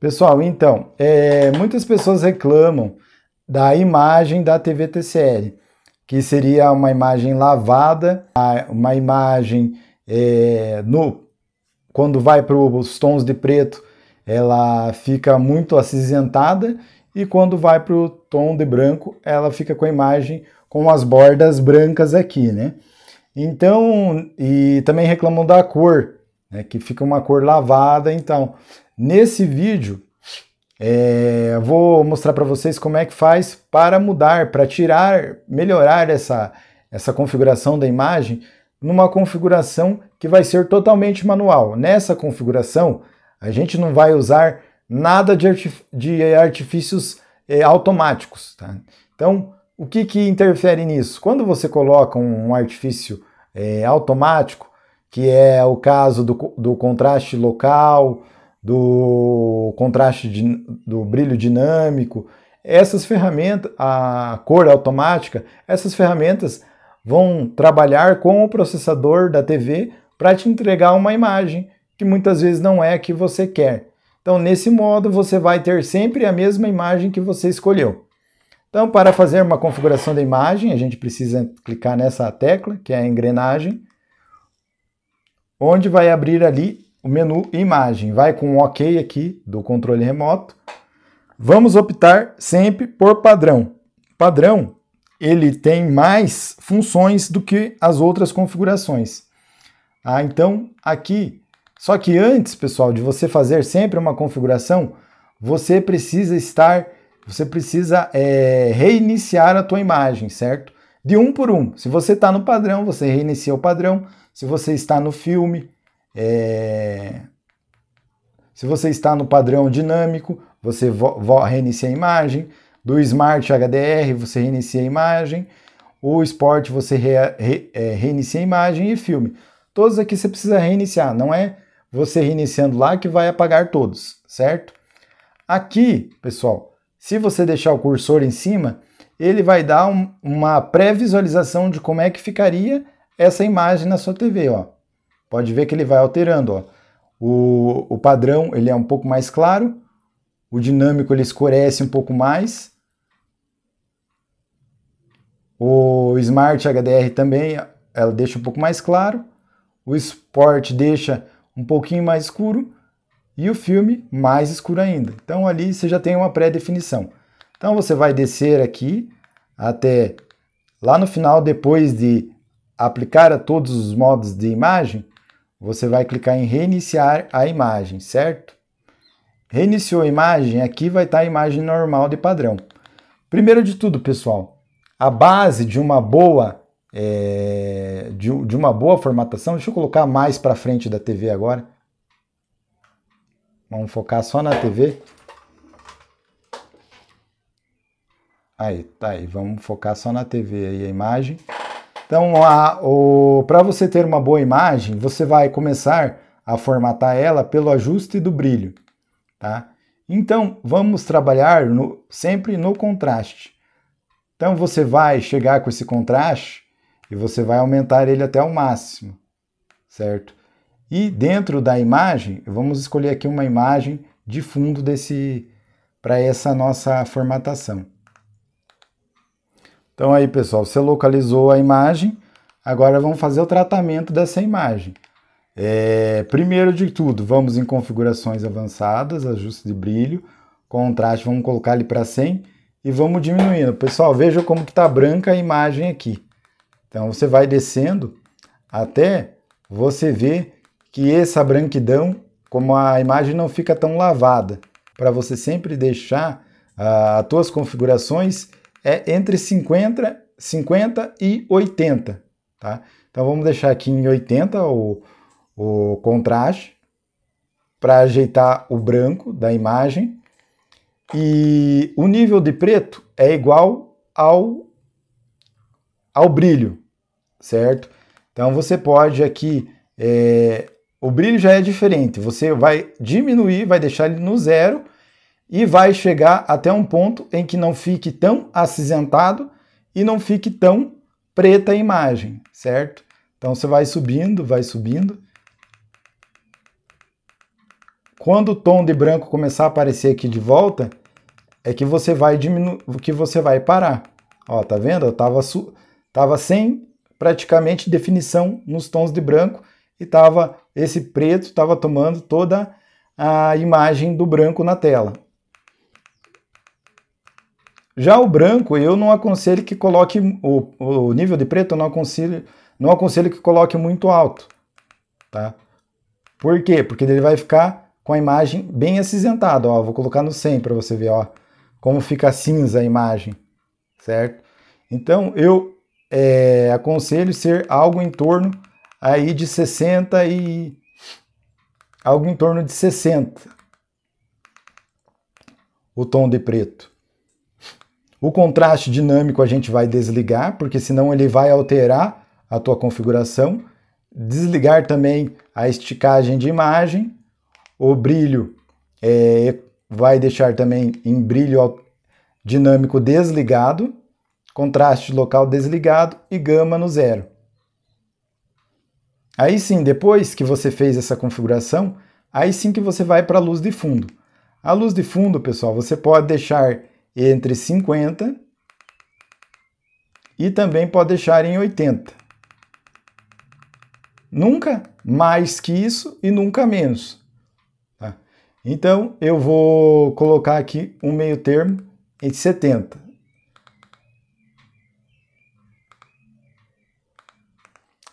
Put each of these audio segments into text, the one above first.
Pessoal, então, é, muitas pessoas reclamam da imagem da TV TCL, que seria uma imagem lavada, uma imagem é, no, quando vai para os tons de preto, ela fica muito acinzentada e quando vai para o tom de branco, ela fica com a imagem com as bordas brancas aqui, né? Então, e também reclamam da cor, né, que fica uma cor lavada, então Nesse vídeo, é, vou mostrar para vocês como é que faz para mudar, para tirar, melhorar essa, essa configuração da imagem numa configuração que vai ser totalmente manual. Nessa configuração, a gente não vai usar nada de, artif de artifícios é, automáticos. Tá? Então, o que, que interfere nisso? Quando você coloca um artifício é, automático, que é o caso do, do contraste local, do contraste de, do brilho dinâmico, essas ferramentas, a cor automática, essas ferramentas vão trabalhar com o processador da TV para te entregar uma imagem que muitas vezes não é a que você quer. Então, nesse modo, você vai ter sempre a mesma imagem que você escolheu. Então, para fazer uma configuração da imagem, a gente precisa clicar nessa tecla, que é a engrenagem, onde vai abrir ali o menu imagem. Vai com o OK aqui do controle remoto. Vamos optar sempre por padrão. Padrão, ele tem mais funções do que as outras configurações. Ah, então, aqui, só que antes, pessoal, de você fazer sempre uma configuração, você precisa estar, você precisa é, reiniciar a tua imagem, certo? De um por um. Se você está no padrão, você reinicia o padrão. Se você está no filme, é... Se você está no padrão dinâmico, você reinicia a imagem. Do Smart HDR, você reinicia a imagem. O Sport, você re re é, reinicia a imagem. E filme. Todos aqui você precisa reiniciar, não é você reiniciando lá que vai apagar todos, certo? Aqui, pessoal, se você deixar o cursor em cima, ele vai dar um, uma pré-visualização de como é que ficaria essa imagem na sua TV, ó. Pode ver que ele vai alterando. Ó. O, o padrão ele é um pouco mais claro, o dinâmico ele escurece um pouco mais. O Smart HDR também ela deixa um pouco mais claro. O Sport deixa um pouquinho mais escuro e o filme mais escuro ainda. Então ali você já tem uma pré-definição. Então você vai descer aqui até lá no final, depois de aplicar a todos os modos de imagem, você vai clicar em reiniciar a imagem, certo? Reiniciou a imagem, aqui vai estar tá a imagem normal de padrão. Primeiro de tudo, pessoal, a base de uma boa é, de, de uma boa formatação, deixa eu colocar mais para frente da TV agora. Vamos focar só na TV. Aí, tá aí, vamos focar só na TV aí a imagem. Então, para você ter uma boa imagem, você vai começar a formatar ela pelo ajuste do brilho, tá? Então, vamos trabalhar no, sempre no contraste. Então, você vai chegar com esse contraste e você vai aumentar ele até o máximo, certo? E dentro da imagem, vamos escolher aqui uma imagem de fundo desse para essa nossa formatação. Então aí, pessoal, você localizou a imagem, agora vamos fazer o tratamento dessa imagem. É, primeiro de tudo, vamos em configurações avançadas, ajuste de brilho, contraste, vamos colocar ele para 100 e vamos diminuindo. Pessoal, veja como que está branca a imagem aqui. Então você vai descendo até você ver que essa branquidão, como a imagem não fica tão lavada, para você sempre deixar ah, as suas configurações é entre 50, 50 e 80, tá? Então vamos deixar aqui em 80 o, o contraste para ajeitar o branco da imagem. E o nível de preto é igual ao, ao brilho, certo? Então você pode aqui, é, o brilho já é diferente, você vai diminuir, vai deixar ele no zero, e vai chegar até um ponto em que não fique tão acinzentado e não fique tão preta a imagem, certo? Então você vai subindo, vai subindo. Quando o tom de branco começar a aparecer aqui de volta, é que você vai diminuir, que você vai parar. Ó, tá vendo? Eu tava su... tava sem praticamente definição nos tons de branco e tava esse preto tava tomando toda a imagem do branco na tela. Já o branco, eu não aconselho que coloque o, o nível de preto, eu não aconselho, não aconselho que coloque muito alto, tá? Por quê? Porque ele vai ficar com a imagem bem acinzentada, ó, vou colocar no 100 para você ver, ó, como fica cinza a imagem, certo? Então, eu é, aconselho ser algo em torno aí de 60 e algo em torno de 60 o tom de preto. O contraste dinâmico a gente vai desligar, porque senão ele vai alterar a tua configuração. Desligar também a esticagem de imagem. O brilho é, vai deixar também em brilho dinâmico desligado, contraste local desligado e gama no zero. Aí sim, depois que você fez essa configuração, aí sim que você vai para a luz de fundo. A luz de fundo, pessoal, você pode deixar entre 50 e também pode deixar em 80. Nunca mais que isso e nunca menos. Tá? Então eu vou colocar aqui um meio termo entre 70.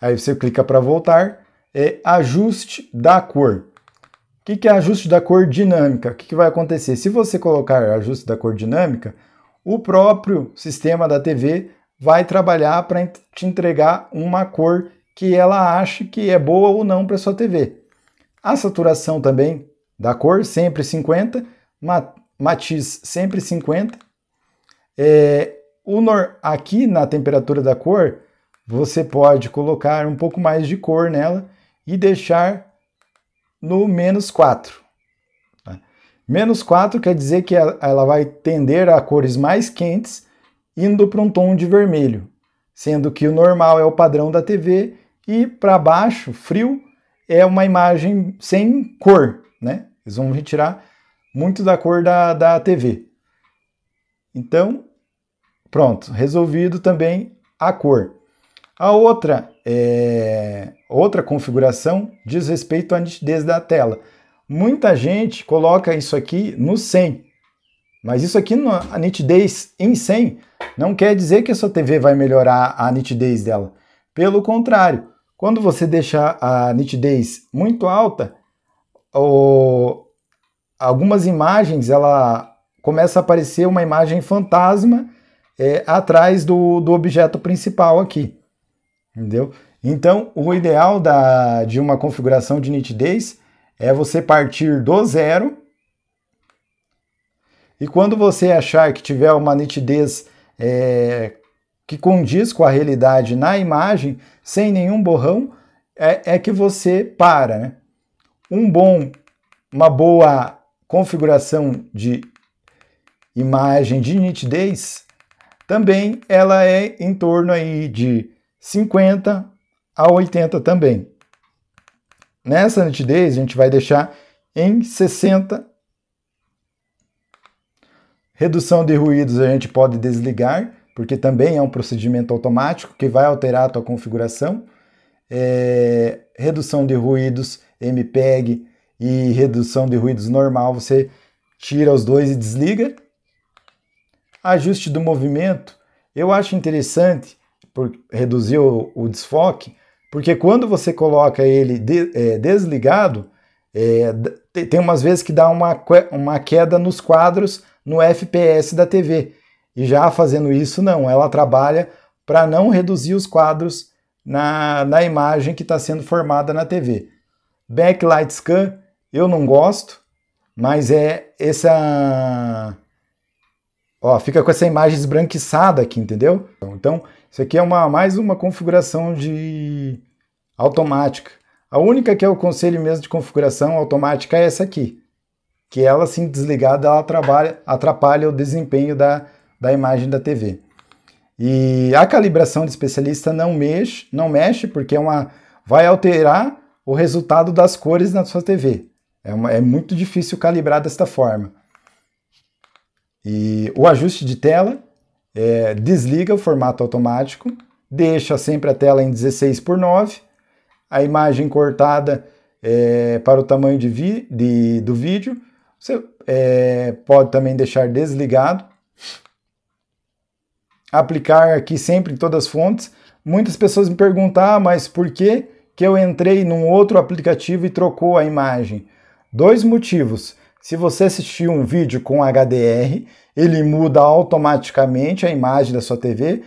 Aí você clica para voltar, é ajuste da cor. O que, que é ajuste da cor dinâmica? O que, que vai acontecer? Se você colocar ajuste da cor dinâmica, o próprio sistema da TV vai trabalhar para te entregar uma cor que ela ache que é boa ou não para sua TV. A saturação também da cor, sempre 50, matiz sempre 50. É, o nor, aqui na temperatura da cor, você pode colocar um pouco mais de cor nela e deixar no menos 4. Né? Menos 4 quer dizer que ela vai tender a cores mais quentes, indo para um tom de vermelho, sendo que o normal é o padrão da TV e para baixo, frio, é uma imagem sem cor. Né? Eles vão retirar muito da cor da, da TV. Então, pronto, resolvido também a cor. A outra é, outra configuração diz respeito à nitidez da tela. Muita gente coloca isso aqui no 100, mas isso aqui, a nitidez em 100, não quer dizer que a sua TV vai melhorar a nitidez dela. Pelo contrário, quando você deixa a nitidez muito alta, o, algumas imagens, ela começa a aparecer uma imagem fantasma é, atrás do, do objeto principal aqui entendeu? Então, o ideal da, de uma configuração de nitidez é você partir do zero. E quando você achar que tiver uma nitidez é, que condiz com a realidade na imagem, sem nenhum borrão, é, é que você para. Né? Um bom, uma boa configuração de imagem de nitidez também ela é em torno aí de 50 a 80 também. Nessa nitidez, a gente vai deixar em 60. Redução de ruídos a gente pode desligar, porque também é um procedimento automático que vai alterar a tua configuração. É, redução de ruídos MPEG e redução de ruídos normal, você tira os dois e desliga. Ajuste do movimento, eu acho interessante por, reduzir o, o, desfoque, porque quando você coloca ele de, é, desligado, é, tem umas vezes que dá uma, uma queda nos quadros no FPS da TV. E já fazendo isso, não, ela trabalha para não reduzir os quadros na, na imagem que está sendo formada na TV. Backlight Scan eu não gosto, mas é essa Ó, fica com essa imagem esbranquiçada aqui, entendeu? Então, isso aqui é uma, mais uma configuração de automática. A única que eu é aconselho mesmo de configuração automática é essa aqui, que ela, assim, desligada, ela trabalha, atrapalha o desempenho da, da imagem da TV. E a calibração de especialista não mexe, não mexe porque é uma, vai alterar o resultado das cores na sua TV. É, uma, é muito difícil calibrar desta forma. E o ajuste de tela é, desliga o formato automático, deixa sempre a tela em 16 por 9, a imagem cortada é, para o tamanho de vi, de, do vídeo. Você é, pode também deixar desligado. Aplicar aqui sempre em todas as fontes. Muitas pessoas me perguntam, ah, mas por que, que eu entrei num outro aplicativo e trocou a imagem? Dois motivos. Se você assistir um vídeo com HDR, ele muda automaticamente a imagem da sua TV.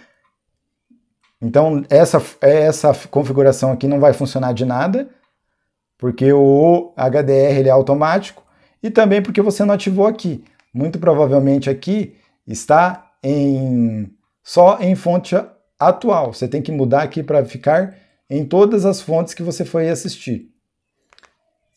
Então essa, essa configuração aqui não vai funcionar de nada, porque o HDR ele é automático e também porque você não ativou aqui. Muito provavelmente aqui está em só em fonte atual. Você tem que mudar aqui para ficar em todas as fontes que você foi assistir.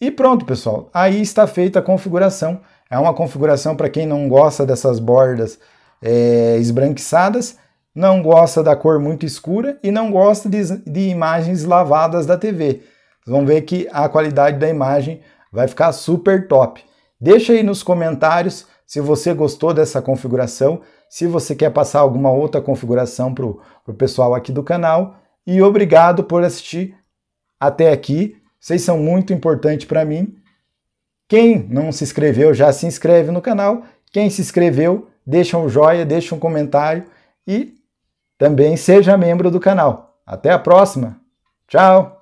E pronto, pessoal. Aí está feita a configuração. É uma configuração para quem não gosta dessas bordas é, esbranquiçadas, não gosta da cor muito escura e não gosta de, de imagens lavadas da TV. Vocês vão ver que a qualidade da imagem vai ficar super top. Deixa aí nos comentários se você gostou dessa configuração, se você quer passar alguma outra configuração para o pessoal aqui do canal. E obrigado por assistir até aqui. Vocês são muito importantes para mim. Quem não se inscreveu, já se inscreve no canal. Quem se inscreveu, deixa um joinha, deixa um comentário e também seja membro do canal. Até a próxima. Tchau.